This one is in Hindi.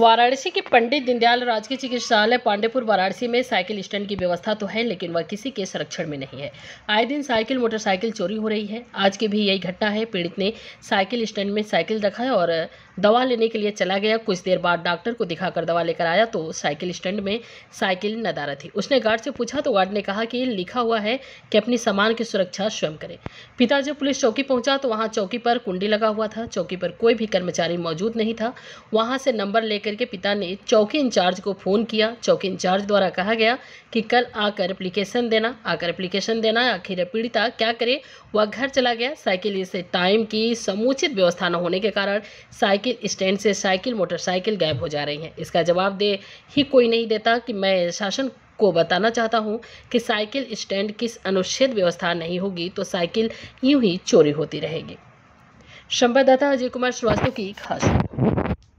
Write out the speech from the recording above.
वाराणसी के पंडित दीनदयाल राजकीय चिकित्सालय पांडेपुर वाराणसी में साइकिल स्टैंड की व्यवस्था तो है लेकिन वह किसी के संरक्षण में नहीं है आए दिन साइकिल मोटरसाइकिल चोरी हो रही है आज की भी यही घटना है पीड़ित ने साइकिल स्टैंड में साइकिल रखा और दवा लेने के लिए चला गया कुछ देर बाद डॉक्टर को दिखाकर दवा लेकर आया तो साइकिल स्टैंड में साइकिल नदारा थी उसने गार्ड से पूछा तो गार्ड ने कहा कि लिखा हुआ है कि अपनी सामान की सुरक्षा स्वयं करें पिता जब पुलिस चौकी पहुंचा तो वहाँ चौकी पर कुंडी लगा हुआ था चौकी पर कोई भी कर्मचारी मौजूद नहीं था वहाँ से नंबर लेकर लेकर के पिता ने चौकी इंचार्ज को फ़ोन किया चौकी इंचार्ज द्वारा कहा गया कि कल आकर एप्लीकेशन देना आकर एप्लीकेशन देना आखिर पीड़िता क्या करे वह घर चला गया साइकिल से टाइम की समुचित व्यवस्था न होने के कारण साइकिल स्टैंड से साइकिल मोटरसाइकिल गायब हो जा रही हैं इसका जवाब दे ही कोई नहीं देता कि मैं शासन को बताना चाहता हूँ कि साइकिल स्टैंड किस अनुच्छेद व्यवस्था नहीं होगी तो साइकिल यूं ही चोरी होती रहेगी संवाददाता अजय कुमार श्रीवास्तव की खास